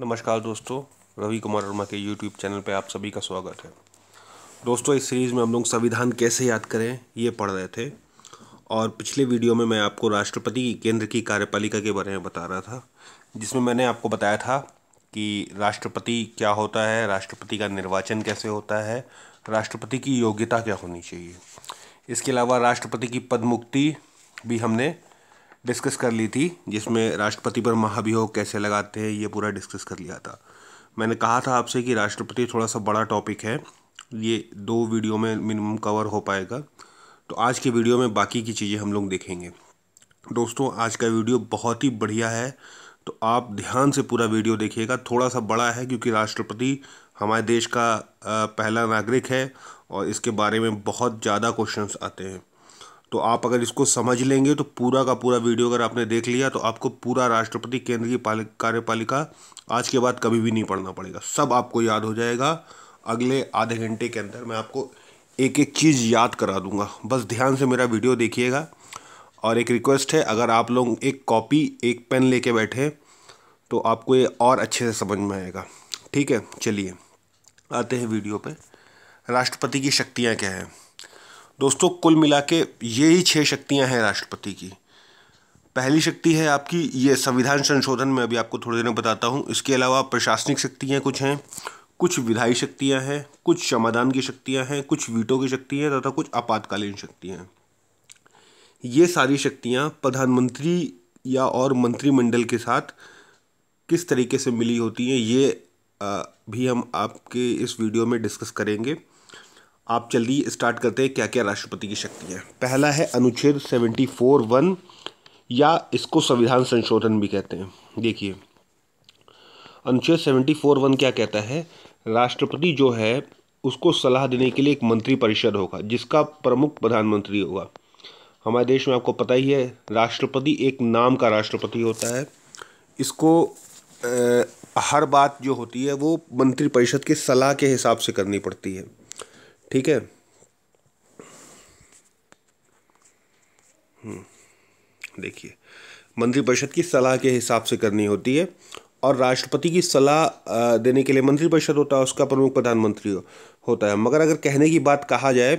नमस्कार दोस्तों रवि कुमार वर्मा के यूट्यूब चैनल पर आप सभी का स्वागत है दोस्तों इस सीरीज़ में हम लोग संविधान कैसे याद करें ये पढ़ रहे थे और पिछले वीडियो में मैं आपको राष्ट्रपति केंद्र की कार्यपालिका के बारे में बता रहा था जिसमें मैंने आपको बताया था कि राष्ट्रपति क्या होता है राष्ट्रपति का निर्वाचन कैसे होता है राष्ट्रपति की योग्यता क्या होनी चाहिए इसके अलावा राष्ट्रपति की पदमुक्ति भी हमने डिस्कस कर ली थी जिसमें राष्ट्रपति पर महाभियोग कैसे लगाते हैं ये पूरा डिस्कस कर लिया था मैंने कहा था आपसे कि राष्ट्रपति थोड़ा सा बड़ा टॉपिक है ये दो वीडियो में मिनिमम कवर हो पाएगा तो आज के वीडियो में बाकी की चीज़ें हम लोग देखेंगे दोस्तों आज का वीडियो बहुत ही बढ़िया है तो आप ध्यान से पूरा वीडियो देखिएगा थोड़ा सा बड़ा है क्योंकि राष्ट्रपति हमारे देश का पहला नागरिक है और इसके बारे में बहुत ज़्यादा क्वेश्चंस आते हैं तो आप अगर इसको समझ लेंगे तो पूरा का पूरा वीडियो अगर आपने देख लिया तो आपको पूरा राष्ट्रपति केंद्रीय कार्यपालिका आज के बाद कभी भी नहीं पढ़ना पड़ेगा सब आपको याद हो जाएगा अगले आधे घंटे के अंदर मैं आपको एक एक चीज़ याद करा दूंगा बस ध्यान से मेरा वीडियो देखिएगा और एक रिक्वेस्ट है अगर आप लोग एक कॉपी एक पेन लेके बैठे तो आपको ये और अच्छे से समझ में आएगा ठीक है चलिए आते हैं वीडियो पे राष्ट्रपति की शक्तियाँ क्या हैं दोस्तों कुल मिला के ये ही छः शक्तियाँ हैं राष्ट्रपति की पहली शक्ति है आपकी ये संविधान संशोधन में अभी आपको थोड़ी देर में बताता हूँ इसके अलावा प्रशासनिक शक्तियाँ कुछ हैं कुछ विधायी शक्तियाँ हैं कुछ क्षमादान की शक्तियाँ हैं कुछ वीटो की शक्तियाँ तथा कुछ आपातकालीन शक्तियाँ हैं ये सारी शक्तियाँ प्रधानमंत्री या और मंत्रिमंडल के साथ किस तरीके से मिली होती हैं ये भी हम आपके इस वीडियो में डिस्कस करेंगे आप जल्दी स्टार्ट करते हैं क्या क्या राष्ट्रपति की शक्ति है पहला है अनुच्छेद सेवेंटी फोर वन या इसको संविधान संशोधन भी कहते हैं देखिए अनुच्छेद सेवेंटी फोर वन क्या कहता है राष्ट्रपति जो है उसको सलाह देने के लिए एक मंत्रिपरिषद होगा जिसका प्रमुख प्रधानमंत्री होगा हमारे देश में आपको पता ही है राष्ट्रपति एक नाम का राष्ट्रपति होता है इसको आ, हर बात जो होती है वो मंत्रिपरिषद के सलाह के हिसाब से करनी पड़ती है ठीक है हम्म, देखिए मंत्रिपरिषद की सलाह के हिसाब से करनी होती है और राष्ट्रपति की सलाह देने के लिए मंत्रिपरिषद होता है उसका प्रमुख प्रधानमंत्री हो, होता है मगर अगर कहने की बात कहा जाए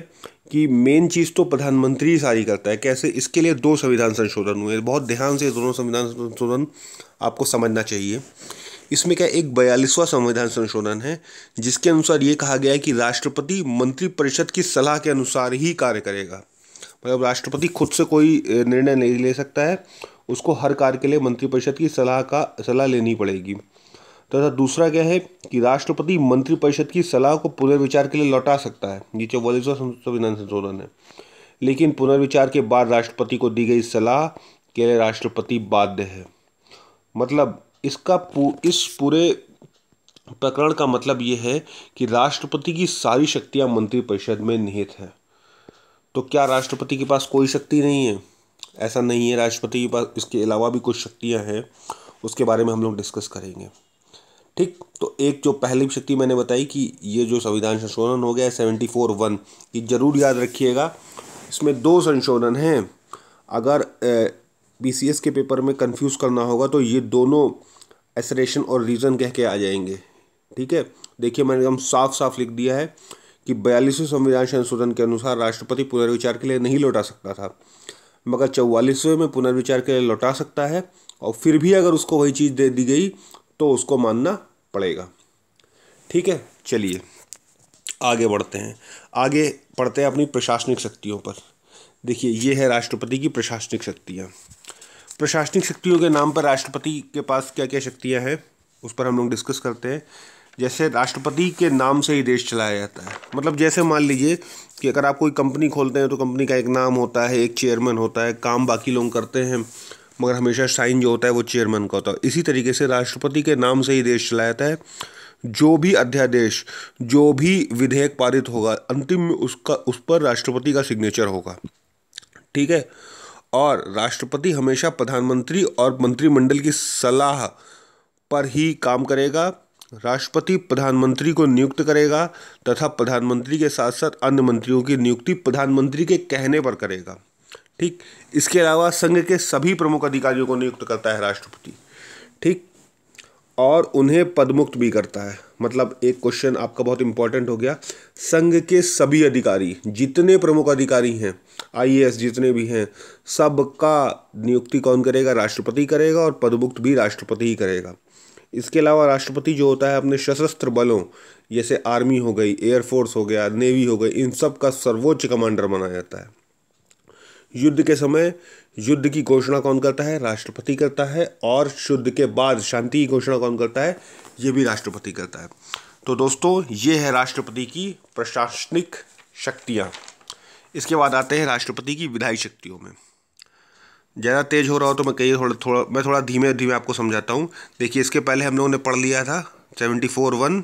कि मेन चीज़ तो प्रधानमंत्री सारी करता है कैसे इसके लिए दो संविधान संशोधन हुए बहुत ध्यान से दोनों संविधान संशोधन आपको समझना चाहिए इसमें क्या एक बयालीसवां संविधान संशोधन है जिसके अनुसार ये कहा गया है कि राष्ट्रपति मंत्रिपरिषद की सलाह के अनुसार ही कार्य करेगा मतलब राष्ट्रपति खुद से कोई निर्णय नहीं ले सकता है उसको हर कार्य के लिए मंत्रिपरिषद की सलाह का सलाह लेनी पड़ेगी तथा दूसरा क्या है कि राष्ट्रपति मंत्रिपरिषद की सलाह को पुनर्विचार के लिए लौटा सकता है ये चौवालीसवा संविधान संशोधन है लेकिन पुनर्विचार के बाद राष्ट्रपति को दी गई सलाह के लिए राष्ट्रपति बाध्य है मतलब इसका पू इस पूरे प्रकरण का मतलब ये है कि राष्ट्रपति की सारी शक्तियां मंत्रिपरिषद में निहित है तो क्या राष्ट्रपति के पास कोई शक्ति नहीं है ऐसा नहीं है राष्ट्रपति के पास इसके अलावा भी कुछ शक्तियां हैं उसके बारे में हम लोग डिस्कस करेंगे ठीक तो एक जो पहली शक्ति मैंने बताई कि ये जो संविधान संशोधन हो गया है सेवेंटी फोर वन ये ज़रूर याद रखिएगा इसमें दो संशोधन हैं अगर बी के पेपर में कंफ्यूज करना होगा तो ये दोनों एसरेशन और रीज़न कह के आ जाएंगे ठीक है देखिए मैंने एकदम साफ साफ लिख दिया है कि बयालीसवें संविधान संशोधन के अनुसार राष्ट्रपति पुनर्विचार के लिए नहीं लौटा सकता था मगर चौवालीसवें में पुनर्विचार के लिए लौटा सकता है और फिर भी अगर उसको वही चीज़ दे दी गई तो उसको मानना पड़ेगा ठीक है चलिए आगे बढ़ते हैं आगे पढ़ते हैं अपनी प्रशासनिक शक्तियों पर देखिए ये है राष्ट्रपति की प्रशासनिक शक्तियाँ प्रशासनिक शक्तियों के नाम पर राष्ट्रपति के पास क्या क्या शक्तियाँ हैं उस पर हम लोग डिस्कस करते हैं जैसे राष्ट्रपति के नाम से ही देश चलाया जाता है मतलब जैसे मान लीजिए कि अगर आप कोई कंपनी खोलते हैं तो कंपनी का एक नाम होता है एक चेयरमैन होता है काम बाकी लोग करते हैं मगर हमेशा साइन जो होता है वो चेयरमैन का होता है इसी तरीके से राष्ट्रपति के नाम से ही देश चलाया जाता है जो भी अध्यादेश जो भी विधेयक पारित होगा अंतिम में उसका उस पर राष्ट्रपति का सिग्नेचर होगा ठीक है और राष्ट्रपति हमेशा प्रधानमंत्री और मंत्रिमंडल की सलाह पर ही काम करेगा राष्ट्रपति प्रधानमंत्री को नियुक्त करेगा तथा प्रधानमंत्री के साथ साथ अन्य मंत्रियों की नियुक्ति प्रधानमंत्री के कहने पर करेगा ठीक इसके अलावा संघ के सभी प्रमुख अधिकारियों को नियुक्त करता है राष्ट्रपति ठीक और उन्हें पदमुक्त भी करता है मतलब एक क्वेश्चन आपका बहुत इंपॉर्टेंट हो गया संघ के सभी अधिकारी जितने प्रमुख अधिकारी हैं आईएएस जितने भी हैं सबका नियुक्ति कौन करेगा राष्ट्रपति करेगा और पदमुक्त भी राष्ट्रपति ही करेगा इसके अलावा राष्ट्रपति जो होता है अपने सशस्त्र बलों जैसे आर्मी हो गई एयरफोर्स हो गया नेवी हो गई इन सब का सर्वोच्च कमांडर माना जाता है युद्ध के समय युद्ध की घोषणा कौन करता है राष्ट्रपति करता है और शुद्ध के बाद शांति की घोषणा कौन करता है ये भी राष्ट्रपति करता है तो दोस्तों ये है राष्ट्रपति की प्रशासनिक शक्तियाँ इसके बाद आते हैं राष्ट्रपति की विधायी शक्तियों में ज़्यादा तेज़ हो रहा हो तो मैं कही थोड़ा थोड़ा मैं थोड़ा धीमे धीमे आपको समझाता हूँ देखिए इसके पहले हम लोगों ने पढ़ लिया था सेवेंटी फोर वन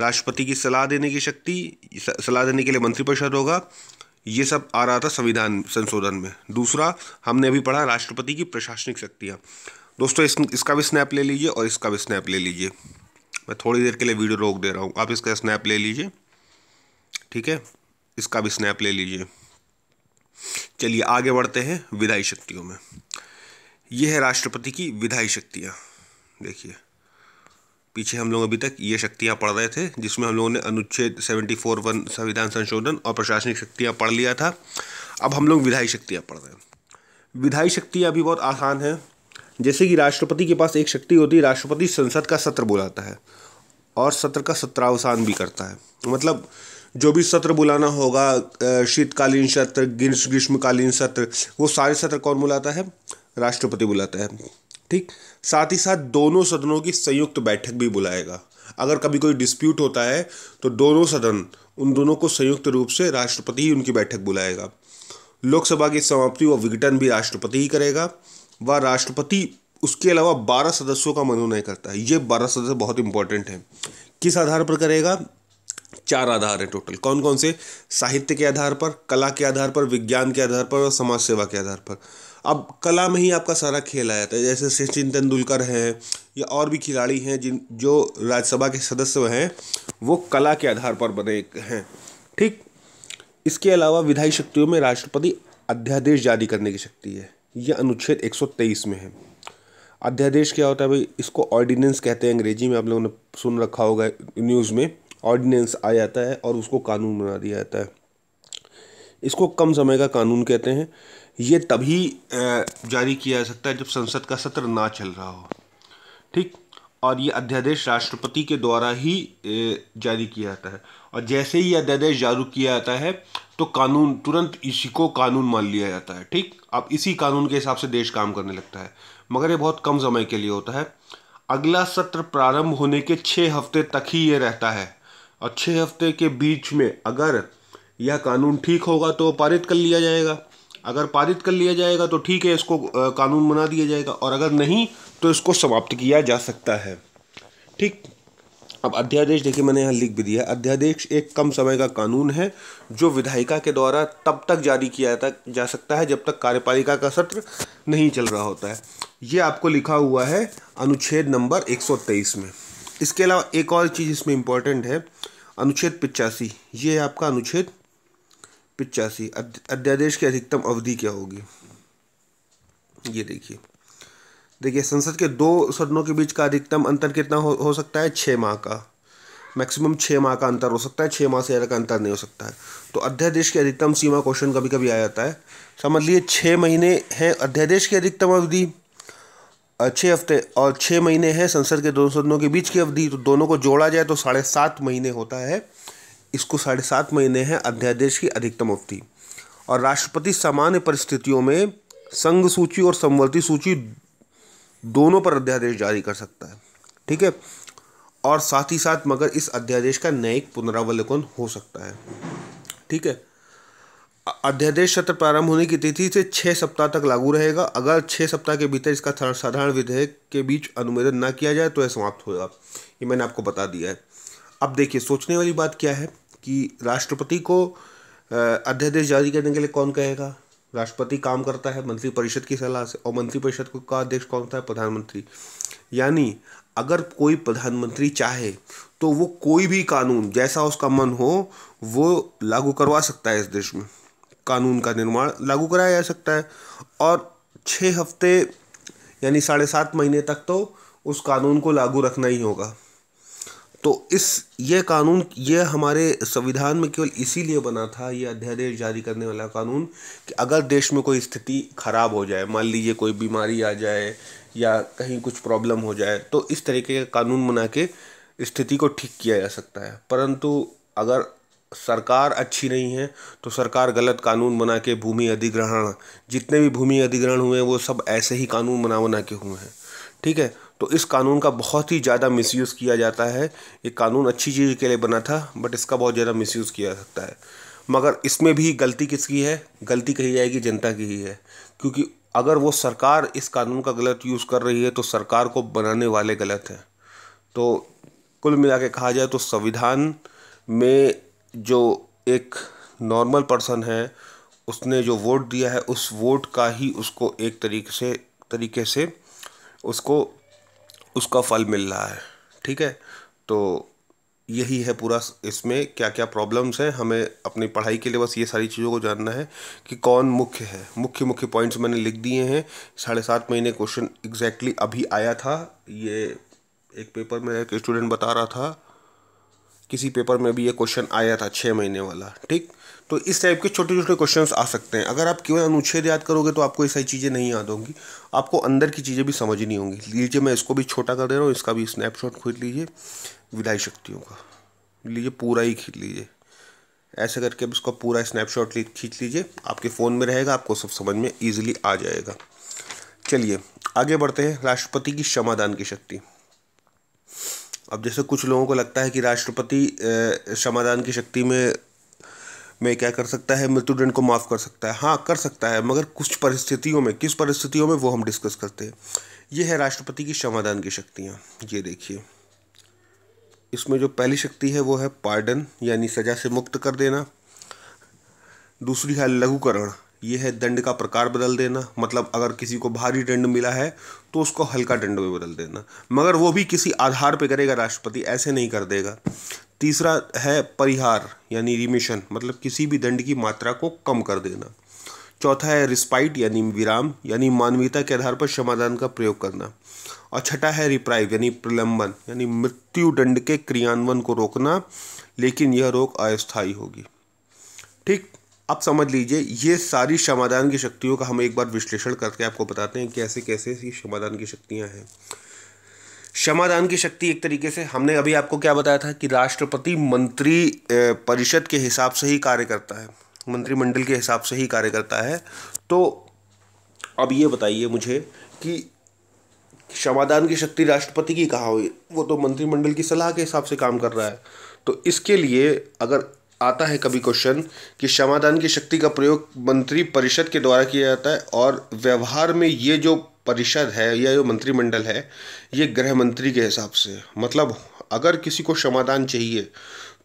राष्ट्रपति की सलाह देने की शक्ति सलाह देने के लिए मंत्रिपरिषद होगा ये सब आ रहा था संविधान संशोधन में दूसरा हमने अभी पढ़ा राष्ट्रपति की प्रशासनिक शक्तियाँ दोस्तों इस, इसका भी स्नैप ले लीजिए और इसका भी स्नैप ले लीजिए मैं थोड़ी देर के लिए वीडियो रोक दे रहा हूँ आप इसका स्नैप ले लीजिए ठीक है इसका भी स्नैप ले लीजिए चलिए आगे बढ़ते हैं विधायी शक्तियों में यह है राष्ट्रपति की विधायी शक्तियाँ देखिए पीछे हम लोग अभी तक ये शक्तियाँ पढ़ रहे थे जिसमें हम लोगों ने अनुच्छेद सेवेंटी फोर वन संविधान संशोधन और प्रशासनिक शक्तियाँ पढ़ लिया था अब हम लोग विधायी शक्तियाँ पढ़ रहे हैं विधायी शक्तियाँ भी बहुत आसान हैं जैसे कि राष्ट्रपति के पास एक शक्ति होती है राष्ट्रपति संसद का सत्र बुलाता है और सत्र का सत्रावसान भी करता है मतलब जो भी सत्र बुलाना होगा शीतकालीन सत्र ग्रीष्मकालीन सत्र वो सारे सत्र कौन बुलाता है राष्ट्रपति बुलाता है ठीक साथ ही साथ दोनों सदनों की संयुक्त बैठक भी बुलाएगा अगर कभी कोई डिस्प्यूट होता है तो दोनों सदन उन दोनों को संयुक्त रूप से राष्ट्रपति ही उनकी बैठक बुलाएगा लोकसभा की समाप्ति व विघटन भी राष्ट्रपति ही करेगा व राष्ट्रपति उसके अलावा बारह सदस्यों का मनोनय करता है ये बारह सदस्य बहुत इंपॉर्टेंट है किस आधार पर करेगा चार आधार हैं टोटल कौन कौन से साहित्य के आधार पर कला के आधार पर विज्ञान के आधार पर और समाज सेवा के आधार पर अब कला में ही आपका सारा खेल आ जाता है जैसे सचिन तेंदुलकर हैं या और भी खिलाड़ी हैं जिन जो राज्यसभा के सदस्य हैं वो कला के आधार पर बने हैं ठीक इसके अलावा विधायी शक्तियों में राष्ट्रपति अध्यादेश जारी करने की शक्ति है यह अनुच्छेद 123 में है अध्यादेश क्या होता है भाई इसको ऑर्डिनेंस कहते हैं अंग्रेजी में आप लोगों ने सुन रखा होगा न्यूज़ में ऑर्डिनेंस आ जाता है और उसको कानून बना दिया जाता है इसको कम समय का कानून कहते हैं ये तभी जारी किया जा सकता है जब संसद का सत्र ना चल रहा हो ठीक और ये अध्यादेश राष्ट्रपति के द्वारा ही जारी किया जाता है और जैसे ही अध्यादेश जारी किया जाता है तो कानून तुरंत इसी को कानून मान लिया जाता है ठीक अब इसी कानून के हिसाब से देश काम करने लगता है मगर ये बहुत कम समय के लिए होता है अगला सत्र प्रारंभ होने के छः हफ्ते तक ही ये रहता है और छः हफ्ते के बीच में अगर यह कानून ठीक होगा तो पारित कर लिया जाएगा अगर पारित कर लिया जाएगा तो ठीक है इसको कानून बना दिया जाएगा और अगर नहीं तो इसको समाप्त किया जा सकता है ठीक अब अध्यादेश देखिए मैंने यहाँ लिख भी दिया अध्यादेश एक कम समय का कानून है जो विधायिका के द्वारा तब तक जारी किया जा सकता है जब तक कार्यपालिका का सत्र नहीं चल रहा होता है ये आपको लिखा हुआ है अनुच्छेद नंबर 123 में इसके अलावा एक और चीज़ इसमें इम्पॉर्टेंट है अनुच्छेद पिचासी ये आपका अनुच्छेद पिचासी अध्यादेश की अधिकतम अवधि क्या होगी ये देखिए देखिए संसद के दो सदनों के बीच का अधिकतम अंतर कितना हो, हो सकता है छः माह का मैक्सिमम छः माह का अंतर हो सकता है छः माह से ज़्यादा का अंतर नहीं हो सकता है तो अध्यादेश की अधिकतम सीमा क्वेश्चन कभी कभी आ जाता है समझ लिए छः महीने हैं अध्यादेश की अधिकतम अवधि छः हफ्ते और छः महीने हैं संसद के दोनों सदनों के बीच की अवधि तो दोनों को जोड़ा जाए तो साढ़े सात महीने होता है इसको साढ़े सात महीने हैं अध्यादेश की अधिकतम अवधि और राष्ट्रपति सामान्य परिस्थितियों में संघ सूची और समवर्ती सूची दोनों पर अध्यादेश जारी कर सकता है ठीक है और साथ ही साथ मगर इस अध्यादेश का न्यायिक पुनरावलोकन हो सकता है ठीक है अध्यादेश सत्र प्रारंभ होने की तिथि से छः सप्ताह तक लागू रहेगा अगर छः सप्ताह के भीतर इसका साधारण विधेयक के बीच अनुमोदन ना किया जाए तो यह समाप्त होगा ये मैंने आपको बता दिया है अब देखिए सोचने वाली बात क्या है कि राष्ट्रपति को अध्यादेश जारी करने के लिए कौन कहेगा राष्ट्रपति काम करता है मंत्रिपरिषद की सलाह से और मंत्रिपरिषद का अध्यक्ष कौन होता है प्रधानमंत्री यानी अगर कोई प्रधानमंत्री चाहे तो वो कोई भी कानून जैसा उसका मन हो वो लागू करवा सकता है इस देश में कानून का निर्माण लागू कराया जा सकता है और छः हफ्ते यानी साढ़े सात महीने तक तो उस कानून को लागू रखना ही होगा तो इस ये कानून ये हमारे संविधान में केवल इसीलिए बना था ये अध्यादेश जारी करने वाला कानून कि अगर देश में कोई स्थिति ख़राब हो जाए मान लीजिए कोई बीमारी आ जाए या कहीं कुछ प्रॉब्लम हो जाए तो इस तरीके का कानून बना के स्थिति को ठीक किया जा सकता है परंतु अगर सरकार अच्छी नहीं है तो सरकार गलत कानून बना के भूमि अधिग्रहण जितने भी भूमि अधिग्रहण हुए हैं वो सब ऐसे ही कानून बना बना के हुए हैं ठीक है तो इस कानून का बहुत ही ज़्यादा मिसयूज़ किया जाता है ये कानून अच्छी चीज़ के लिए बना था बट इसका बहुत ज़्यादा मिसयूज़ किया जा सकता है मगर इसमें भी गलती किसकी है गलती कही जाएगी जनता की ही है क्योंकि अगर वो सरकार इस कानून का गलत यूज़ कर रही है तो सरकार को बनाने वाले गलत हैं तो कुल मिला के कहा जाए तो संविधान में जो एक नॉर्मल पर्सन है उसने जो वोट दिया है उस वोट का ही उसको एक तरीके से तरीके से उसको उसका फल मिल रहा है ठीक है तो यही है पूरा इसमें क्या क्या प्रॉब्लम्स हैं हमें अपनी पढ़ाई के लिए बस ये सारी चीज़ों को जानना है कि कौन मुख्य है मुख्य मुख्य पॉइंट्स मैंने लिख दिए हैं साढ़े सात महीने क्वेश्चन एग्जैक्टली अभी आया था ये एक पेपर में एक स्टूडेंट बता रहा था किसी पेपर में भी ये क्वेश्चन आया था छः महीने वाला ठीक तो इस टाइप के छोटे छोटे क्वेश्चंस आ सकते हैं अगर आप केवल अनुच्छेद याद करोगे तो आपको ये सारी चीज़ें नहीं याद होंगी आपको अंदर की चीज़ें भी समझ नहीं होंगी लीजिए मैं इसको भी छोटा कर दे रहा हूँ इसका भी स्नैपशॉट खींच लीजिए विदाई शक्तियों का लीजिए पूरा ही खींच लीजिए ऐसे करके अब इसका पूरा स्नैपशॉट खींच लीजिए आपके फ़ोन में रहेगा आपको सब समझ में ईजिली आ जाएगा चलिए आगे बढ़ते हैं राष्ट्रपति की क्षमादान की शक्ति अब जैसे कुछ लोगों को लगता है कि राष्ट्रपति क्षमादान की शक्ति में में क्या कर सकता है मृत्युदंड को माफ़ कर सकता है हाँ कर सकता है मगर कुछ परिस्थितियों में किस परिस्थितियों में वो हम डिस्कस करते हैं ये है राष्ट्रपति की क्षमादान की शक्तियाँ ये देखिए इसमें जो पहली शक्ति है वो है पार्डन यानी सजा से मुक्त कर देना दूसरी है लघुकरण ये है दंड का प्रकार बदल देना मतलब अगर किसी को भारी दंड मिला है तो उसको हल्का दंड में बदल देना मगर वो भी किसी आधार पर करेगा राष्ट्रपति ऐसे नहीं कर देगा तीसरा है परिहार यानी रिमिशन मतलब किसी भी दंड की मात्रा को कम कर देना चौथा है रिस्पाइट यानी विराम यानी मानवीयता के आधार पर क्षमादान का प्रयोग करना और छठा है रिप्राइव यानी प्रलंबन यानी मृत्यु दंड के क्रियान्वयन को रोकना लेकिन यह रोक अस्थायी होगी ठीक अब समझ लीजिए ये सारी क्षमादान की शक्तियों का हम एक बार विश्लेषण करके आपको बताते हैं कैसे कैसे समाधान क्षमादान की शक्तियाँ हैं क्षमादान की शक्ति एक तरीके से हमने अभी आपको क्या बताया था कि राष्ट्रपति मंत्री परिषद के हिसाब से ही कार्य करता है मंत्रिमंडल के हिसाब से ही कार्य करता है तो अब ये बताइए मुझे कि क्षमादान की शक्ति राष्ट्रपति की कहाँ हुई वो तो मंत्रिमंडल की सलाह के हिसाब से काम कर रहा है तो इसके लिए अगर आता है कभी क्वेश्चन कि क्षमादान की शक्ति का प्रयोग मंत्री परिषद के द्वारा किया जाता है और व्यवहार में ये जो परिषद है या जो मंत्रिमंडल है ये गृह मंत्री के हिसाब से मतलब अगर किसी को क्षमादान चाहिए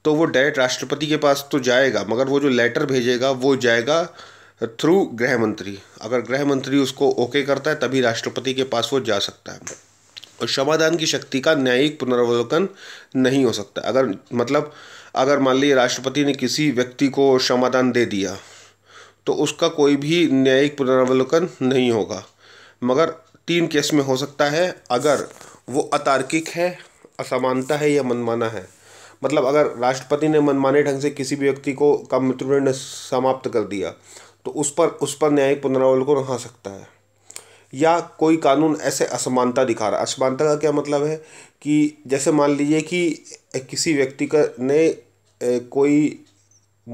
तो वो डायरेक्ट राष्ट्रपति के पास तो जाएगा मगर वो जो लेटर भेजेगा वो जाएगा थ्रू गृह मंत्री अगर गृह मंत्री उसको ओके करता है तभी राष्ट्रपति के पास वो जा सकता है और क्षमादान की शक्ति का न्यायिक पुनरावलोकन नहीं हो सकता अगर मतलब अगर मान लीजिए राष्ट्रपति ने किसी व्यक्ति को क्षमादान दे दिया तो उसका कोई भी न्यायिक पुनरावलोकन नहीं होगा मगर तीन केस में हो सकता है अगर वो अतार्किक है असमानता है या मनमाना है मतलब अगर राष्ट्रपति ने मनमाने ढंग से किसी भी व्यक्ति को का मृत्युदंड समाप्त कर दिया तो उस पर उस पर न्यायिक पुनरावलोकन रहा सकता है या कोई कानून ऐसे असमानता दिखा रहा है असमानता का क्या मतलब है कि जैसे मान लीजिए कि किसी व्यक्ति का ने कोई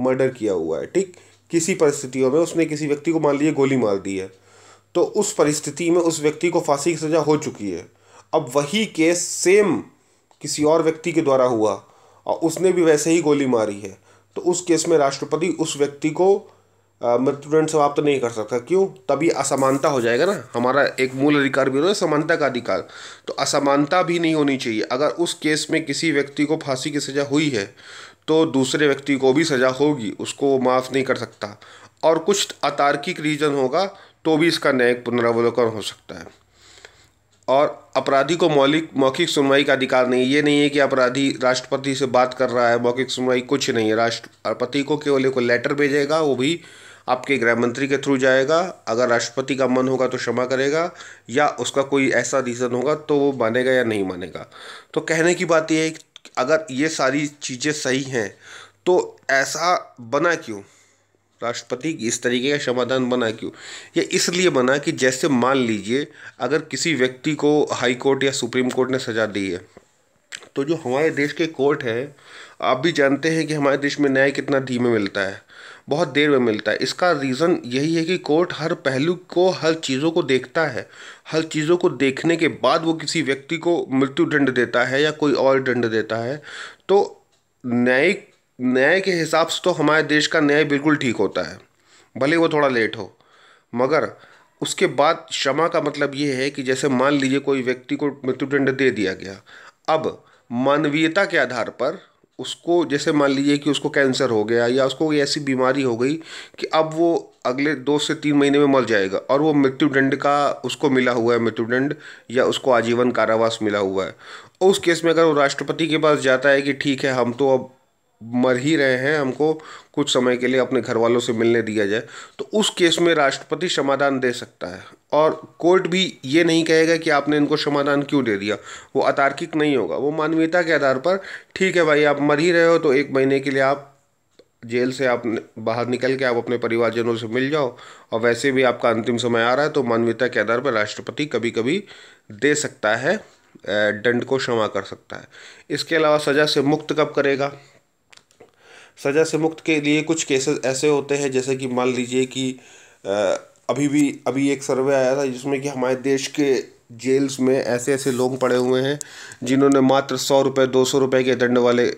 मर्डर किया हुआ है ठीक किसी परिस्थितियों में उसने किसी व्यक्ति को मान लीजिए गोली मार दी है तो उस परिस्थिति में उस व्यक्ति को फांसी की सज़ा हो चुकी है अब वही केस सेम किसी और व्यक्ति के द्वारा हुआ और उसने भी वैसे ही गोली मारी है तो उस केस में राष्ट्रपति उस व्यक्ति को मृत्युदंड समाप्त नहीं कर सकता क्यों तभी असमानता हो जाएगा ना हमारा एक मूल अधिकार भी हो समानता का अधिकार तो असमानता भी नहीं होनी चाहिए अगर उस केस में किसी व्यक्ति को फांसी की सज़ा हुई है तो दूसरे व्यक्ति को भी सज़ा होगी उसको माफ़ नहीं कर सकता और कुछ अतार्किक रीज़न होगा तो भी इसका न्यायिक पुनरावलोकन हो सकता है और अपराधी को मौलिक मौखिक सुनवाई का अधिकार नहीं ये नहीं है कि अपराधी राष्ट्रपति से बात कर रहा है मौखिक सुनवाई कुछ नहीं है राष्ट्रपति को केवल एक लेटर भेजेगा वो भी आपके गृह मंत्री के थ्रू जाएगा अगर राष्ट्रपति का मन होगा तो क्षमा करेगा या उसका कोई ऐसा रीज़न होगा तो वो मानेगा या नहीं मानेगा तो कहने की बात यह है कि अगर ये सारी चीज़ें सही हैं तो ऐसा बना क्यों राष्ट्रपति इस तरीके का समाधान बना क्यों ये इसलिए बना कि जैसे मान लीजिए अगर किसी व्यक्ति को हाई कोर्ट या सुप्रीम कोर्ट ने सज़ा दी है तो जो हमारे देश के कोर्ट हैं आप भी जानते हैं कि हमारे देश में न्याय कितना धीमे मिलता है बहुत देर में मिलता है इसका रीज़न यही है कि कोर्ट हर पहलू को हर चीज़ों को देखता है हर चीज़ों को देखने के बाद वो किसी व्यक्ति को मृत्यु दंड देता है या कोई और दंड देता है तो न्यायिक न्याय के हिसाब से तो हमारे देश का न्याय बिल्कुल ठीक होता है भले वो थोड़ा लेट हो मगर उसके बाद क्षमा का मतलब ये है कि जैसे मान लीजिए कोई व्यक्ति को मृत्युदंड दे दिया गया अब मानवीयता के आधार पर उसको जैसे मान लीजिए कि उसको कैंसर हो गया या उसको कोई ऐसी बीमारी हो गई कि अब वो अगले दो से तीन महीने में मर जाएगा और वो मृत्युदंड का उसको मिला हुआ है मृत्युदंड या उसको आजीवन कारावास मिला हुआ है और उस केस में अगर वो राष्ट्रपति के पास जाता है कि ठीक है हम तो अब मर ही रहे हैं हमको कुछ समय के लिए अपने घर वालों से मिलने दिया जाए तो उस केस में राष्ट्रपति समाधान दे सकता है और कोर्ट भी ये नहीं कहेगा कि आपने इनको समाधान क्यों दे दिया वो अतार्किक नहीं होगा वो मानवीयता के आधार पर ठीक है भाई आप मर ही रहे हो तो एक महीने के लिए आप जेल से आप बाहर निकल के आप अपने परिवारजनों से मिल जाओ और वैसे भी आपका अंतिम समय आ रहा है तो मानवीयता के आधार पर राष्ट्रपति कभी कभी दे सकता है दंड को क्षमा कर सकता है इसके अलावा सज़ा से मुक्त कब करेगा सज़ा से मुक्त के लिए कुछ केसेस ऐसे होते हैं जैसे कि मान लीजिए कि अभी भी अभी एक सर्वे आया था जिसमें कि हमारे देश के जेल्स में ऐसे ऐसे लोग पड़े हुए हैं जिन्होंने मात्र सौ रुपये दो सौ रुपये के दंड वाले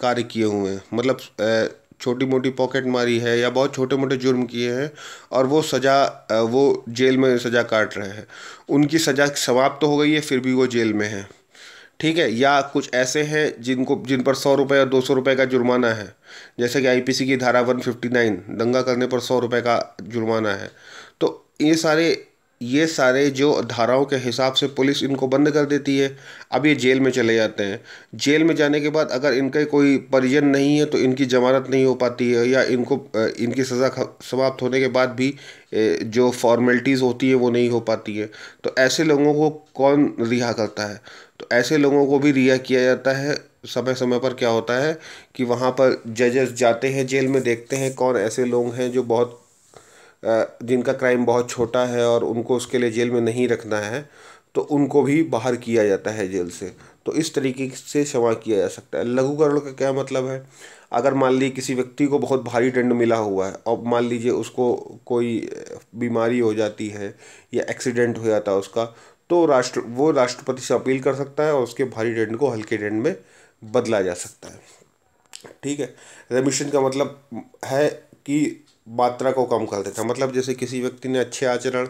कार्य किए हुए हैं मतलब छोटी मोटी पॉकेट मारी है या बहुत छोटे मोटे जुर्म किए हैं और वो सज़ा वो जेल में सज़ा काट रहे हैं उनकी सज़ा समाप्त तो हो गई है फिर भी वो जेल में है ठीक है या कुछ ऐसे हैं जिनको जिन पर सौ रुपये या दो सौ रुपये का जुर्माना है जैसे कि आईपीसी की धारा 159 दंगा करने पर सौ रुपये का जुर्माना है तो ये सारे ये सारे जो धाराओं के हिसाब से पुलिस इनको बंद कर देती है अब ये जेल में चले जाते हैं जेल में जाने के बाद अगर इनका कोई परिजन नहीं है तो इनकी जमानत नहीं हो पाती है या इनको इनकी सज़ा समाप्त होने के बाद भी जो फॉर्मेलिटीज़ होती है वो नहीं हो पाती है तो ऐसे लोगों को कौन रिहा करता है तो ऐसे लोगों को भी रिहा किया जाता है समय समय पर क्या होता है कि वहाँ पर जजेस जाते हैं जेल में देखते हैं कौन ऐसे लोग हैं जो बहुत जिनका क्राइम बहुत छोटा है और उनको उसके लिए जेल में नहीं रखना है तो उनको भी बाहर किया जाता है जेल से तो इस तरीके से क्षमा किया जा सकता है लघुकरण का क्या मतलब है अगर मान लीजिए किसी व्यक्ति को बहुत भारी दंड मिला हुआ है और मान लीजिए उसको कोई बीमारी हो जाती है या एक्सीडेंट हो जाता है उसका तो राष्ट्र वो राष्ट्रपति से अपील कर सकता है और उसके भारी दंड को हल्के दंड में बदला जा सकता है ठीक है रेमिशन का मतलब है कि मात्रा को कम कर देता मतलब जैसे किसी व्यक्ति ने अच्छे आचरण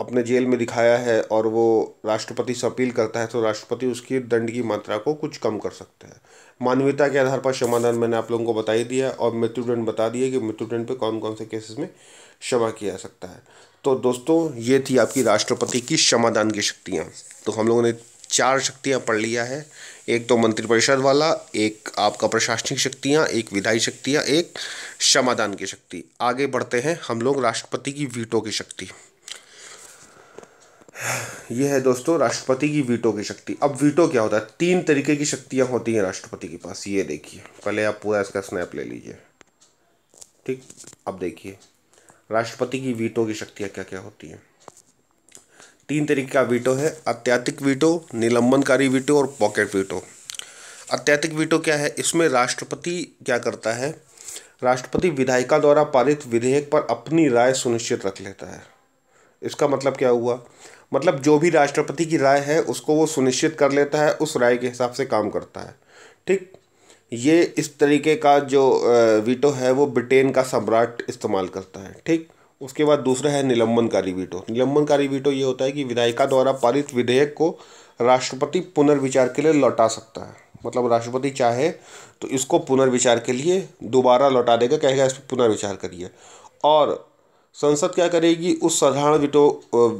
अपने जेल में दिखाया है और वो राष्ट्रपति से अपील करता है तो राष्ट्रपति उसकी दंड की मात्रा को कुछ कम कर सकते हैं मानवीयता के आधार पर क्षमादान मैंने आप लोगों को बता ही दिया और मृत्युदंड बता दिया कि मृत्युदंड पे कौन कौन से केसेस में क्षमा किया जा सकता है तो दोस्तों ये थी आपकी राष्ट्रपति की क्षमादान की शक्तियाँ तो हम लोगों ने चार शक्तियाँ पढ़ लिया है एक तो मंत्रिपरिषद वाला एक आपका प्रशासनिक शक्तियाँ एक विधायी शक्तियाँ एक क्षमादान की शक्ति आगे बढ़ते हैं हम लोग राष्ट्रपति की वीटो की शक्ति यह है दोस्तों राष्ट्रपति की वीटो की शक्ति अब वीटो क्या होता है तीन तरीके की शक्तियाँ होती हैं राष्ट्रपति के पास ये देखिए पहले आप पूरा इसका स्नैप ले लीजिए ठीक अब देखिए राष्ट्रपति की वीटो की शक्तियाँ क्या क्या होती हैं तीन तरीके का वीटो है अत्याधिक वीटो निलंबनकारी वीटो और पॉकेट वीटो अत्याधिक वीटो क्या है इसमें राष्ट्रपति क्या करता है राष्ट्रपति विधायिका द्वारा पारित विधेयक पर अपनी राय सुनिश्चित रख लेता है इसका मतलब क्या हुआ मतलब जो भी राष्ट्रपति की राय है उसको वो सुनिश्चित कर लेता है उस राय के हिसाब से काम करता है ठीक ये इस तरीके का जो वीटो है वो ब्रिटेन का सम्राट इस्तेमाल करता है ठीक उसके बाद दूसरा है निलंबनकारी वीटो निलंबनकारी वीटो ये होता है कि विधायिका द्वारा पारित विधेयक को राष्ट्रपति पुनर्विचार के लिए लौटा सकता है मतलब राष्ट्रपति चाहे तो इसको पुनर्विचार के लिए दोबारा लौटा देगा कहेगा इस पर पुनर्विचार करिए और संसद क्या करेगी उस साधारण विटो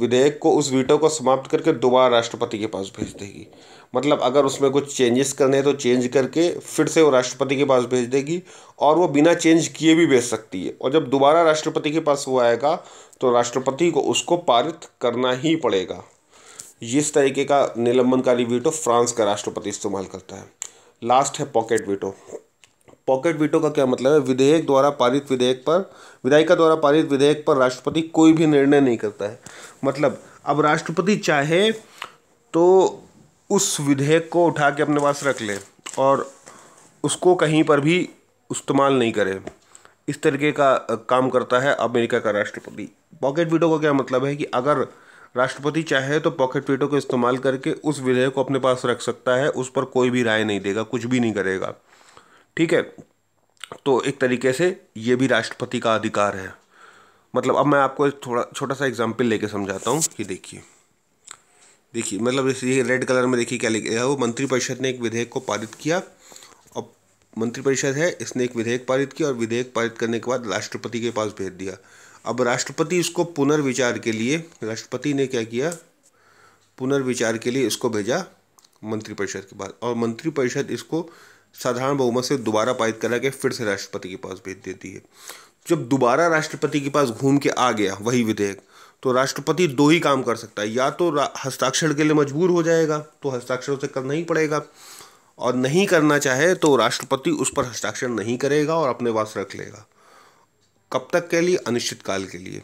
विधेयक को उस वीटो को समाप्त करके दोबारा राष्ट्रपति के पास भेज देगी मतलब अगर उसमें कुछ चेंजेस करने हैं तो चेंज करके फिर से वो राष्ट्रपति के पास भेज देगी और वो बिना चेंज किए भी भेज सकती है और जब दोबारा राष्ट्रपति के पास वो आएगा तो राष्ट्रपति को उसको पारित करना ही पड़ेगा इस तरीके का निलंबनकारी वीटो फ्रांस का राष्ट्रपति इस्तेमाल करता है लास्ट है पॉकेट वीटो पॉकेट वीटो का क्या मतलब है विधेयक द्वारा पारित विधेयक पर विधायिका द्वारा पारित विधेयक पर राष्ट्रपति कोई भी निर्णय नहीं करता है मतलब अब राष्ट्रपति चाहे तो उस विधेयक को उठा के अपने पास रख ले और उसको कहीं पर भी इस्तेमाल नहीं करे इस तरीके का काम करता है अमेरिका का राष्ट्रपति पॉकेट वीटो का क्या मतलब है कि अगर राष्ट्रपति चाहे तो पॉकेट वीटो को इस्तेमाल करके उस विधेयक को अपने पास रख सकता है उस पर कोई भी राय नहीं देगा कुछ भी नहीं करेगा ठीक है तो एक तरीके से ये भी राष्ट्रपति का अधिकार है मतलब अब मैं आपको एक थोड़ा छोटा सा एग्जाम्पल लेके समझाता हूँ कि देखिए देखिए मतलब इस ये रेड कलर में देखिए क्या लिख है वो मंत्रिपरिषद ने एक विधेयक को पारित किया और मंत्रिपरिषद है इसने एक विधेयक पारित किया और विधेयक पारित करने के बाद राष्ट्रपति के पास भेज दिया अब राष्ट्रपति इसको पुनर्विचार के लिए राष्ट्रपति ने क्या किया पुनर्विचार के लिए इसको भेजा मंत्रिपरिषद के पास और मंत्रिपरिषद इसको साधारण बहुमत से दोबारा पारित करा के फिर से राष्ट्रपति के पास भेज देती है जब दोबारा राष्ट्रपति के पास घूम के आ गया वही विधेयक तो राष्ट्रपति दो ही काम कर सकता है या तो हस्ताक्षर के लिए मजबूर हो जाएगा तो हस्ताक्षर उसे करना ही पड़ेगा और नहीं करना चाहे तो राष्ट्रपति उस पर हस्ताक्षर नहीं करेगा और अपने पास रख लेगा कब तक के लिए अनिश्चितकाल के लिए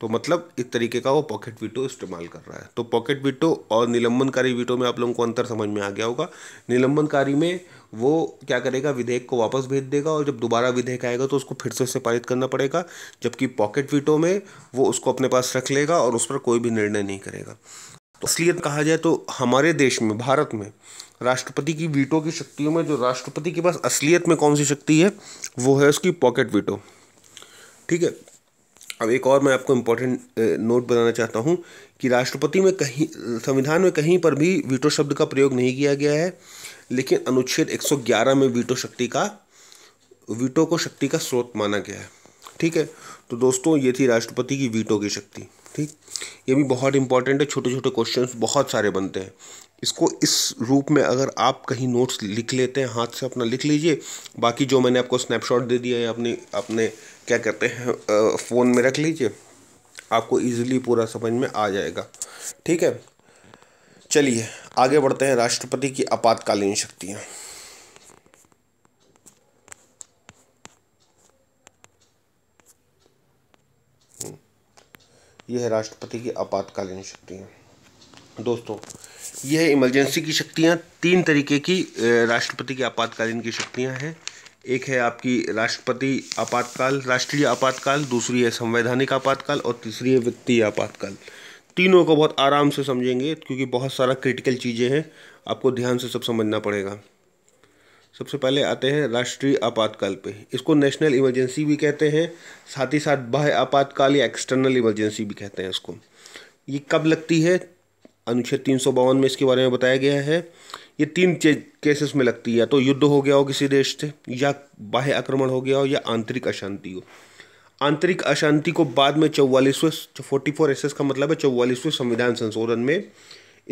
तो मतलब इस तरीके का वो पॉकेट वीटो इस्तेमाल कर रहा है तो पॉकेट वीटो और निलंबनकारी वीटो में आप लोगों को अंतर समझ में आ गया होगा निलंबनकारी में वो क्या करेगा विधेयक को वापस भेज देगा और जब दोबारा विधेयक आएगा तो उसको फिर से उससे पारित करना पड़ेगा जबकि पॉकेट वीटो में वो उसको अपने पास रख लेगा और उस पर कोई भी निर्णय नहीं करेगा तो इसलिए कहा जाए तो हमारे देश में भारत में राष्ट्रपति की वीटो की शक्तियों में जो राष्ट्रपति के पास असलियत में कौन सी शक्ति है वो है उसकी पॉकेट वीटो ठीक है अब एक और मैं आपको इम्पोर्टेंट नोट बताना चाहता हूँ कि राष्ट्रपति में कहीं संविधान में कहीं पर भी वीटो शब्द का प्रयोग नहीं किया गया है लेकिन अनुच्छेद 111 में वीटो शक्ति का वीटो को शक्ति का स्रोत माना गया है ठीक है तो दोस्तों ये थी राष्ट्रपति की वीटो की शक्ति ठीक ये भी बहुत इंपॉर्टेंट है छोटे छोटे क्वेश्चन बहुत सारे बनते हैं इसको इस रूप में अगर आप कहीं नोट्स लिख लेते हैं हाथ से अपना लिख लीजिए बाकी जो मैंने आपको स्नैपशॉट दे दिया है अपने अपने क्या कहते हैं फ़ोन में रख लीजिए आपको इजीली पूरा समझ में आ जाएगा ठीक है चलिए आगे बढ़ते हैं राष्ट्रपति की आपातकालीन शक्तियाँ हम्म। यह है राष्ट्रपति की आपातकालीन शक्तियाँ दोस्तों यह इमरजेंसी की शक्तियाँ तीन तरीके की राष्ट्रपति की आपातकालीन की शक्तियाँ हैं एक है आपकी राष्ट्रपति आपातकाल राष्ट्रीय आपातकाल दूसरी है संवैधानिक आपातकाल और तीसरी है वित्तीय आपातकाल तीनों को बहुत आराम से समझेंगे क्योंकि बहुत सारा क्रिटिकल चीज़ें हैं आपको ध्यान से सब समझना पड़ेगा सबसे पहले आते हैं राष्ट्रीय आपातकाल पे इसको नेशनल इमरजेंसी भी कहते हैं साथ ही साथ बाह्य आपातकाल या एक्सटर्नल इमरजेंसी भी कहते हैं इसको ये कब लगती है अनुच्छेद तीन में इसके बारे में बताया गया है ये तीन केसेस में लगती है तो युद्ध हो गया हो किसी देश से या बाह्य आक्रमण हो गया हो या आंतरिक अशांति हो आंतरिक अशांति को बाद में चौवालीसवें फोर्टी फोर एस का मतलब है चौवालीसवें संविधान संशोधन में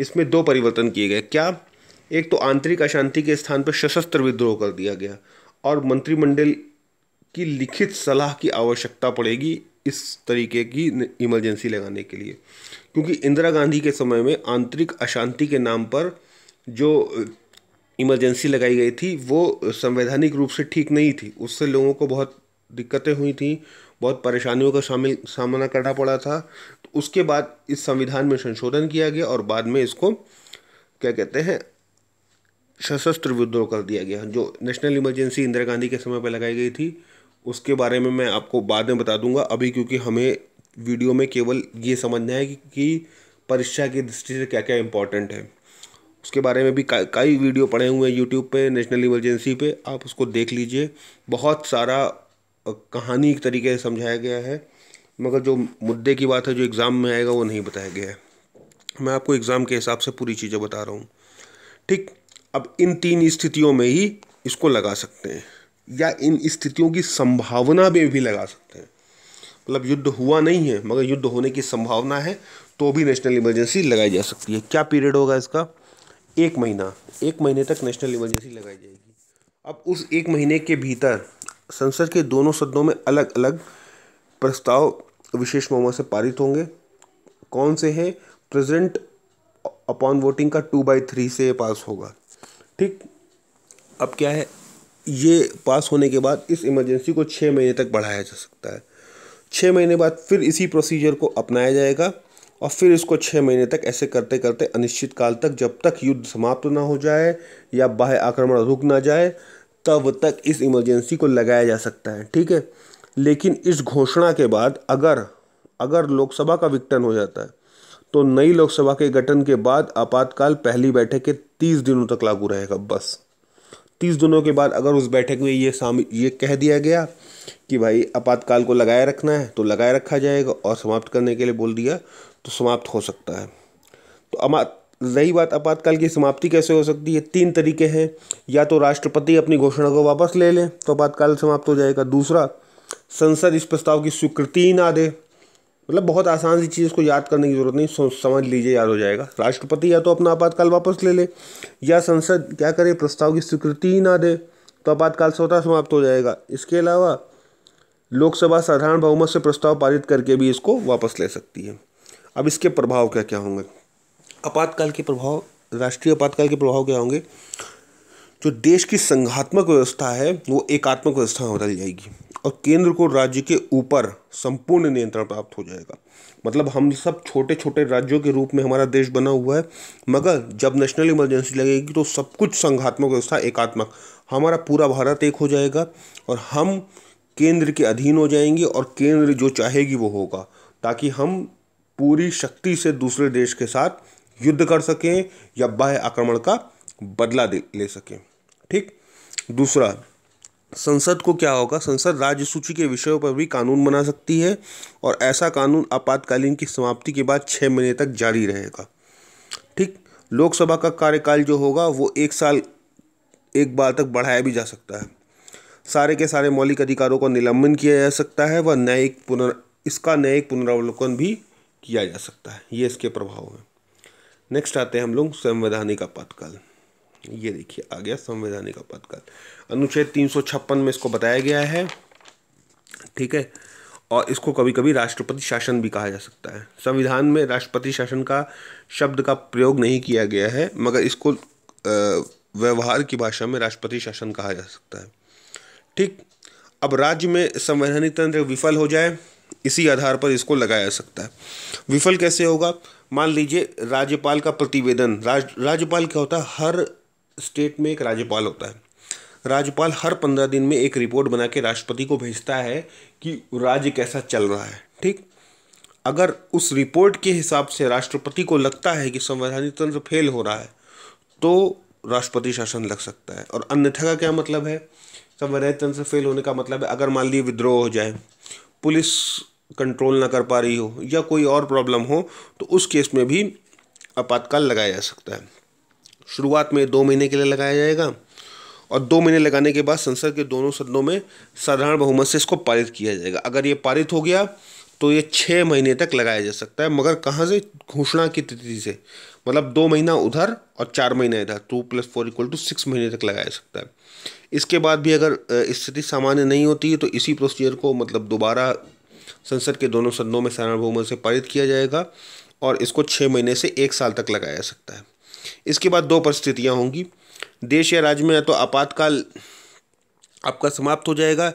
इसमें दो परिवर्तन किए गए क्या एक तो आंतरिक अशांति के स्थान पर सशस्त्र विद्रोह कर दिया गया और मंत्रिमंडल की लिखित सलाह की आवश्यकता पड़ेगी इस तरीके की इमरजेंसी लगाने के लिए क्योंकि इंदिरा गांधी के समय में आंतरिक अशांति के नाम पर जो इमरजेंसी लगाई गई थी वो संवैधानिक रूप से ठीक नहीं थी उससे लोगों को बहुत दिक्कतें हुई थी बहुत परेशानियों का शामिल सामना करना पड़ा था तो उसके बाद इस संविधान में संशोधन किया गया और बाद में इसको क्या कहते हैं सशस्त्र विद्रोह कर दिया गया जो नेशनल इमरजेंसी इंदिरा गांधी के समय पर लगाई गई थी उसके बारे में मैं आपको बाद में बता दूंगा अभी क्योंकि हमें वीडियो में केवल ये समझना है कि, कि परीक्षा की दृष्टि से क्या क्या इंपॉर्टेंट है उसके बारे में भी कई वीडियो पड़े हुए हैं यूट्यूब पे नेशनल इमरजेंसी पे आप उसको देख लीजिए बहुत सारा कहानी एक तरीके से समझाया गया है मगर जो मुद्दे की बात है जो एग्ज़ाम में आएगा वो नहीं बताया गया है मैं आपको एग्ज़ाम के हिसाब से पूरी चीज़ें बता रहा हूँ ठीक अब इन तीन स्थितियों में ही इसको लगा सकते हैं या इन स्थितियों की संभावना में भी लगा सकते हैं मतलब युद्ध हुआ नहीं है मगर युद्ध होने की संभावना है तो भी नेशनल इमरजेंसी लगाई जा सकती है क्या पीरियड होगा इसका एक महीना एक महीने तक नेशनल इमरजेंसी लगाई जाएगी अब उस एक महीने के भीतर संसद के दोनों सदनों में अलग अलग प्रस्ताव विशेष मोहम्मद से पारित होंगे कौन से हैं प्रेजेंट अपॉन वोटिंग का टू बाई थ्री से पास होगा ठीक अब क्या है ये पास होने के बाद इस इमरजेंसी को छः महीने तक बढ़ाया जा सकता है छः महीने बाद फिर इसी प्रोसीजर को अपनाया जाएगा और फिर इसको छः महीने तक ऐसे करते करते अनिश्चित काल तक जब तक युद्ध समाप्त ना हो जाए या बाह्य आक्रमण रुक ना जाए तब तक इस इमरजेंसी को लगाया जा सकता है ठीक है लेकिन इस घोषणा के बाद अगर अगर लोकसभा का विघटन हो जाता है तो नई लोकसभा के गठन के बाद आपातकाल पहली बैठक के तीस दिनों तक लागू रहेगा बस तीस दिनों के बाद अगर उस बैठक में ये साम ये कह दिया गया कि भाई आपातकाल को लगाए रखना है तो लगाए रखा जाएगा और समाप्त करने के लिए बोल दिया तो समाप्त हो सकता है तो अमा रही बात आपातकाल की समाप्ति कैसे हो सकती है तीन तरीके हैं या तो राष्ट्रपति अपनी घोषणा को वापस ले लें तो आपातकाल समाप्त हो जाएगा दूसरा संसद इस प्रस्ताव की स्वीकृति ही ना दे मतलब बहुत आसान सी चीज़ को याद करने की ज़रूरत नहीं समझ लीजिए याद हो जाएगा राष्ट्रपति या तो अपना आपातकाल वापस ले ले या संसद क्या करे प्रस्ताव की स्वीकृति ही ना दे तो आपातकाल स्वतः समाप्त हो जाएगा इसके अलावा लोकसभा साधारण बहुमत से प्रस्ताव पारित करके भी इसको वापस ले सकती है अब इसके प्रभाव क्या क्या होंगे आपातकाल के प्रभाव राष्ट्रीय आपातकाल के प्रभाव क्या होंगे जो देश की संघात्मक व्यवस्था है वो एकात्मक व्यवस्था बदल जाएगी और केंद्र को राज्य के ऊपर संपूर्ण नियंत्रण प्राप्त हो जाएगा मतलब हम सब छोटे छोटे राज्यों के रूप में हमारा देश बना हुआ है मगर जब नेशनल इमरजेंसी लगेगी तो सब कुछ संघात्मक व्यवस्था एकात्मक हमारा पूरा भारत एक हो जाएगा और हम केंद्र के अधीन हो जाएंगे और केंद्र जो चाहेगी वो होगा ताकि हम पूरी शक्ति से दूसरे देश के साथ युद्ध कर सकें या बाह्य आक्रमण का बदला ले सकें ठीक दूसरा संसद को क्या होगा संसद राज्य सूची के विषयों पर भी कानून बना सकती है और ऐसा कानून आपातकालीन की समाप्ति के बाद छः महीने तक जारी रहेगा ठीक लोकसभा का कार्यकाल जो होगा वो एक साल एक बार तक बढ़ाया भी जा सकता है सारे के सारे मौलिक अधिकारों का निलंबन किया जा सकता है व न्यायिक पुनर् इसका न्यायिक पुनरावलोकन भी किया जा सकता है ये इसके प्रभाव हैं नेक्स्ट आते हैं हम लोग संवैधानिक आपातकाल ये देखिए आ गया संवैधानिक आपातकाल अनुच्छेद तीन में इसको बताया गया है ठीक है और इसको कभी कभी राष्ट्रपति शासन भी कहा जा सकता है संविधान में राष्ट्रपति शासन का शब्द का प्रयोग नहीं किया गया है मगर इसको व्यवहार की भाषा में राष्ट्रपति शासन कहा जा सकता है ठीक अब राज्य में संवैधानिक तंत्र विफल हो जाए इसी आधार पर इसको लगाया जा सकता है विफल कैसे होगा मान लीजिए राज्यपाल का प्रतिवेदन राज राज्यपाल क्या होता है हर स्टेट में एक राज्यपाल होता है राज्यपाल हर पंद्रह दिन में एक रिपोर्ट बना के राष्ट्रपति को भेजता है कि राज्य कैसा चल रहा है ठीक अगर उस रिपोर्ट के हिसाब से राष्ट्रपति को लगता है कि संवैधानिक तंत्र फेल हो रहा है तो राष्ट्रपति शासन लग सकता है और अन्यथा का क्या मतलब है संवैधानिक तंत्र फेल होने का मतलब है अगर मान लीजिए विद्रोह हो जाए पुलिस कंट्रोल ना कर पा रही हो या कोई और प्रॉब्लम हो तो उस केस में भी आपातकाल लगाया जा सकता है शुरुआत में दो महीने के लिए लगाया जाएगा और दो महीने लगाने के बाद संसद के दोनों सदनों में साधारण बहुमत से इसको पारित किया जाएगा अगर ये पारित हो गया तो ये छः महीने तक लगाया जा सकता है मगर कहाँ से घोषणा की तिथि से मतलब दो महीना उधर और चार महीना इधर two plus four equal to six महीने तक लगाया जा सकता है इसके बाद भी अगर स्थिति सामान्य नहीं होती तो इसी प्रोसीजर को मतलब दोबारा संसद के दोनों सदनों में साधारण बहुमत से पारित किया जाएगा और इसको छः महीने से एक साल तक लगाया जा सकता है इसके बाद दो परिस्थितियाँ होंगी देश या राज्य में या तो आपातकाल आपका समाप्त हो जाएगा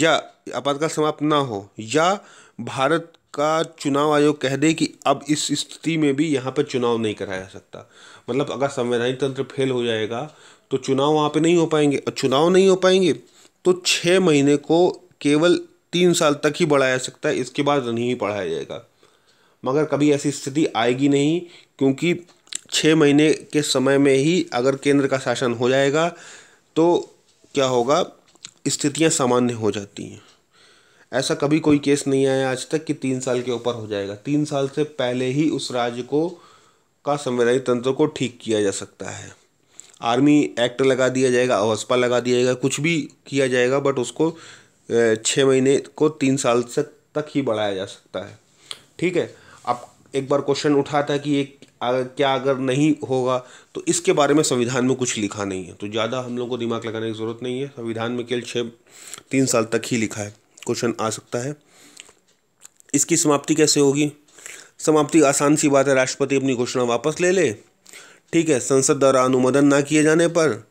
या आपातकाल समाप्त ना हो या भारत का चुनाव आयोग कह दे कि अब इस स्थिति में भी यहाँ पर चुनाव नहीं कराया जा सकता मतलब अगर संवैधानिक तंत्र फेल हो जाएगा तो चुनाव वहाँ पे नहीं हो पाएंगे और चुनाव नहीं हो पाएंगे तो छः महीने को केवल तीन साल तक ही बढ़ाया जा सकता है इसके बाद नहीं पढ़ाया जाएगा मगर कभी ऐसी स्थिति आएगी नहीं क्योंकि छः महीने के समय में ही अगर केंद्र का शासन हो जाएगा तो क्या होगा स्थितियाँ सामान्य हो जाती हैं ऐसा कभी कोई केस नहीं आया आज तक कि तीन साल के ऊपर हो जाएगा तीन साल से पहले ही उस राज्य को का संवैधानिक तंत्र को ठीक किया जा सकता है आर्मी एक्ट लगा दिया जाएगा अवस्पा लगा दिया जाएगा कुछ भी किया जाएगा बट उसको छः महीने को तीन साल से तक ही बढ़ाया जा सकता है ठीक है अब एक बार क्वेश्चन उठा था कि एक अगर क्या अगर नहीं होगा तो इसके बारे में संविधान में कुछ लिखा नहीं है तो ज़्यादा हम लोग को दिमाग लगाने की ज़रूरत नहीं है संविधान में केवल छः तीन साल तक ही लिखा है क्वेश्चन आ सकता है इसकी समाप्ति कैसे होगी समाप्ति आसान सी बात है राष्ट्रपति अपनी घोषणा वापस ले ले ठीक है संसद द्वारा अनुमोदन ना किए जाने पर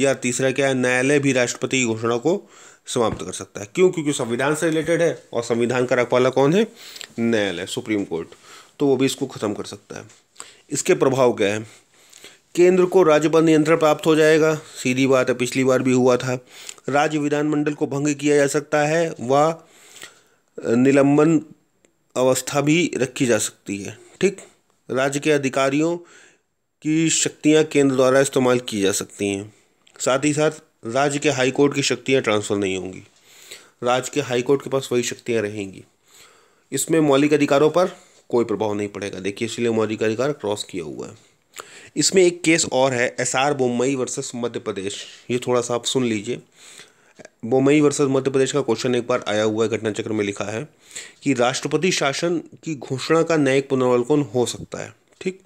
या तीसरा क्या है न्यायालय भी राष्ट्रपति की घोषणा को समाप्त कर सकता है क्यों क्योंकि संविधान से रिलेटेड है और संविधान का रखवाला कौन है न्यायालय सुप्रीम कोर्ट तो वो भी इसको ख़त्म कर सकता है इसके प्रभाव क्या है केंद्र को राज्य पर नियंत्रण प्राप्त हो जाएगा सीधी बात है पिछली बार भी हुआ था राज्य विधानमंडल को भंग किया जा सकता है व निलंबन अवस्था भी रखी जा सकती है ठीक राज्य के अधिकारियों की शक्तियां केंद्र द्वारा इस्तेमाल की जा सकती हैं साथ ही साथ राज्य के हाईकोर्ट की शक्तियां ट्रांसफ़र नहीं होंगी राज्य के हाईकोर्ट के पास वही शक्तियां रहेंगी इसमें मौलिक अधिकारों पर कोई प्रभाव नहीं पड़ेगा देखिए इसलिए मौर्य का अधिकार क्रॉस किया हुआ है इसमें एक केस और है S R Bommai versus Madhya Pradesh ये थोड़ा सा आप सुन लीजिए बोम्बई वर्सेस मध्य प्रदेश का क्वेश्चन एक बार आया हुआ है घटना चक्र में लिखा है कि राष्ट्रपति शासन की घोषणा का न्यायिक पुनर्वलोकन हो सकता है ठीक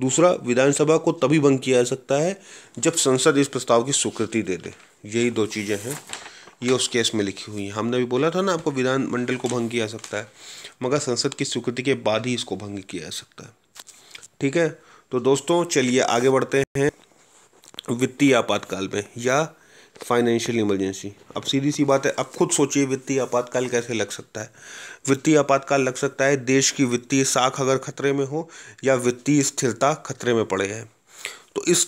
दूसरा विधानसभा को तभी भंग किया जा सकता है जब संसद इस प्रस्ताव की स्वीकृति दे दे यही दो चीज़ें हैं ये उस केस में लिखी हुई हैं हमने भी बोला था ना आपको विधानमंडल को भंग किया जा सकता है मगर संसद की स्वीकृति के बाद ही इसको भंग किया जा सकता है ठीक है तो दोस्तों चलिए आगे बढ़ते हैं वित्तीय आपातकाल में या फाइनेंशियल इमरजेंसी अब सीधी सी बात है अब खुद सोचिए वित्तीय आपातकाल कैसे लग सकता है वित्तीय आपातकाल लग सकता है देश की वित्तीय साख अगर खतरे में हो या वित्तीय स्थिरता खतरे में पड़े हैं तो इस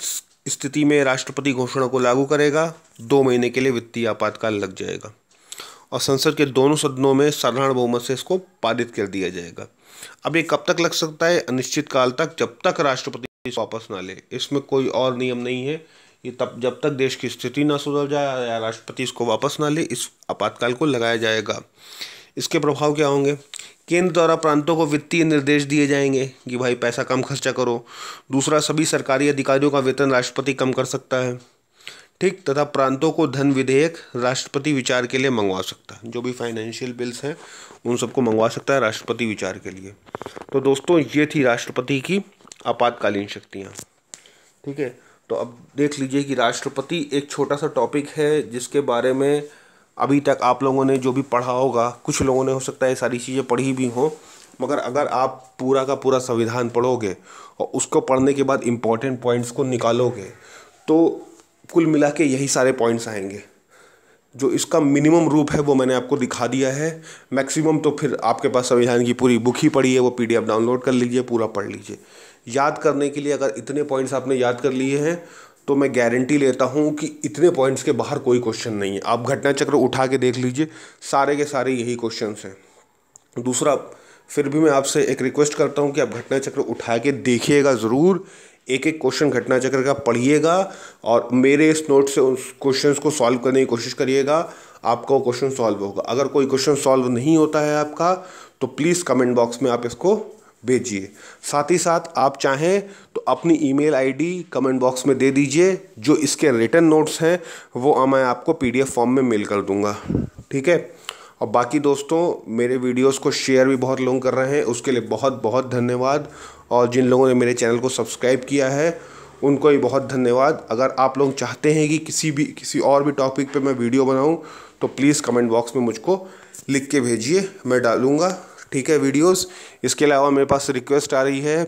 स्थिति में राष्ट्रपति घोषणा को लागू करेगा दो महीने के लिए वित्तीय आपातकाल लग जाएगा और संसद के दोनों सदनों में साधारण बहुमत से इसको पारित कर दिया जाएगा अब ये कब तक लग सकता है अनिश्चित काल तक जब तक राष्ट्रपति वापस ना ले इसमें कोई और नियम नहीं है ये तब जब तक देश की स्थिति ना सुधर जाए या राष्ट्रपति इसको वापस ना ले इस आपातकाल को लगाया जाएगा इसके प्रभाव क्या होंगे केंद्र द्वारा प्रांतों को वित्तीय निर्देश दिए जाएंगे कि भाई पैसा कम खर्चा करो दूसरा सभी सरकारी अधिकारियों का वेतन राष्ट्रपति कम कर सकता है ठीक तथा प्रांतों को धन विधेयक राष्ट्रपति विचार के लिए मंगवा सकता है जो भी फाइनेंशियल बिल्स हैं उन सबको मंगवा सकता है राष्ट्रपति विचार के लिए तो दोस्तों ये थी राष्ट्रपति की आपातकालीन शक्तियाँ ठीक है तो अब देख लीजिए कि राष्ट्रपति एक छोटा सा टॉपिक है जिसके बारे में अभी तक आप लोगों ने जो भी पढ़ा होगा कुछ लोगों ने हो सकता है सारी चीज़ें पढ़ी भी हों मगर अगर आप पूरा का पूरा संविधान पढ़ोगे और उसको पढ़ने के बाद इम्पॉर्टेंट पॉइंट्स को निकालोगे तो कुल मिला के यही सारे पॉइंट्स आएंगे जो इसका मिनिमम रूप है वो मैंने आपको दिखा दिया है मैक्सिमम तो फिर आपके पास संविधान की पूरी बुक ही पड़ी है वो पी डाउनलोड कर लीजिए पूरा पढ़ लीजिए याद करने के लिए अगर इतने पॉइंट्स आपने याद कर लिए हैं तो मैं गारंटी लेता हूँ कि इतने पॉइंट्स के बाहर कोई क्वेश्चन नहीं है आप घटना चक्र उठा के देख लीजिए सारे के सारे यही क्वेश्चन हैं दूसरा फिर भी मैं आपसे एक रिक्वेस्ट करता हूँ कि आप घटना चक्र उठा के देखिएगा ज़रूर एक एक क्वेश्चन घटना चक्र का पढ़िएगा और मेरे इस नोट से उस क्वेश्चन को सॉल्व करने की कोशिश करिएगा आपका वो क्वेश्चन सॉल्व होगा अगर कोई क्वेश्चन सॉल्व नहीं होता है आपका तो प्लीज़ कमेंट बॉक्स में आप इसको भेजिए साथ ही साथ आप चाहें तो अपनी ईमेल आईडी कमेंट बॉक्स में दे दीजिए जो इसके रिटर्न नोट्स हैं वो मैं आपको पीडीएफ फॉर्म में मेल कर दूंगा ठीक है और बाकी दोस्तों मेरे वीडियोस को शेयर भी बहुत लोग कर रहे हैं उसके लिए बहुत बहुत धन्यवाद और जिन लोगों ने मेरे चैनल को सब्सक्राइब किया है उनको भी बहुत धन्यवाद अगर आप लोग चाहते हैं कि किसी भी किसी और भी टॉपिक पे मैं वीडियो बनाऊं तो प्लीज़ कमेंट बॉक्स में मुझको लिख के भेजिए मैं डालूँगा ठीक है वीडियोज़ इसके अलावा मेरे पास रिक्वेस्ट आ रही है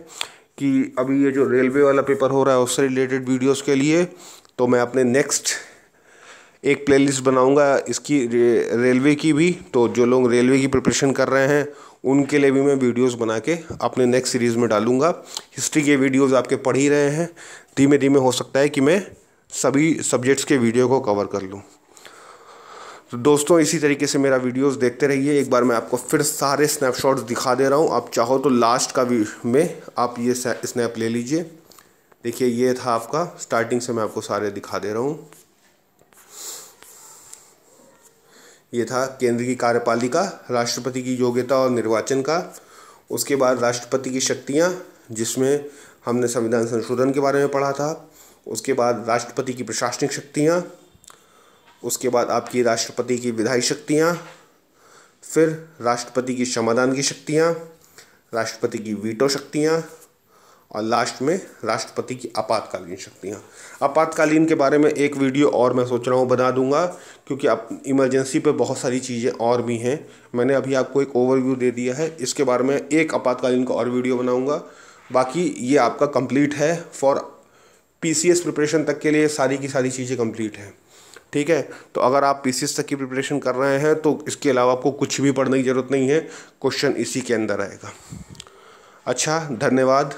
कि अभी ये जो रेलवे वाला पेपर हो रहा है उससे रिलेटेड वीडियोस के लिए तो मैं अपने नेक्स्ट एक प्लेलिस्ट बनाऊंगा इसकी रे, रेलवे की भी तो जो लोग रेलवे की प्रिपरेशन कर रहे हैं उनके लिए भी मैं वीडियोस बना के अपने नेक्स्ट सीरीज़ में डालूंगा हिस्ट्री के वीडियोस आपके पढ़ ही रहे हैं धीमे धीमे हो सकता है कि मैं सभी सब्जेक्ट्स के वीडियो को कवर कर लूँ तो दोस्तों इसी तरीके से मेरा वीडियोस देखते रहिए एक बार मैं आपको फिर सारे स्नैपशॉट्स दिखा दे रहा हूँ आप चाहो तो लास्ट का में आप ये स्नैप ले लीजिए देखिए ये था आपका स्टार्टिंग से मैं आपको सारे दिखा दे रहा हूँ ये था केंद्र की कार्यपालिका राष्ट्रपति की योग्यता और निर्वाचन का उसके बाद राष्ट्रपति की शक्तियाँ जिसमें हमने संविधान संशोधन के बारे में पढ़ा था उसके बाद राष्ट्रपति की प्रशासनिक शक्तियाँ उसके बाद आपकी राष्ट्रपति की विधायी शक्तियाँ फिर राष्ट्रपति की समाधान की शक्तियाँ राष्ट्रपति की वीटो शक्तियाँ और लास्ट में राष्ट्रपति की आपातकालीन शक्तियाँ आपातकालीन के बारे में एक वीडियो और मैं सोच रहा हूँ बना दूंगा क्योंकि आप इमरजेंसी पे बहुत सारी चीज़ें और भी हैं मैंने अभी आपको एक ओवरव्यू दे दिया है इसके बारे में एक आपातकालीन का और वीडियो बनाऊँगा बाकी ये आपका कंप्लीट है फॉर पी प्रिपरेशन तक के लिए सारी की सारी चीज़ें कम्प्लीट हैं ठीक है तो अगर आप पी तक की प्रिपरेशन कर रहे हैं तो इसके अलावा आपको कुछ भी पढ़ने की ज़रूरत नहीं है क्वेश्चन इसी के अंदर आएगा अच्छा धन्यवाद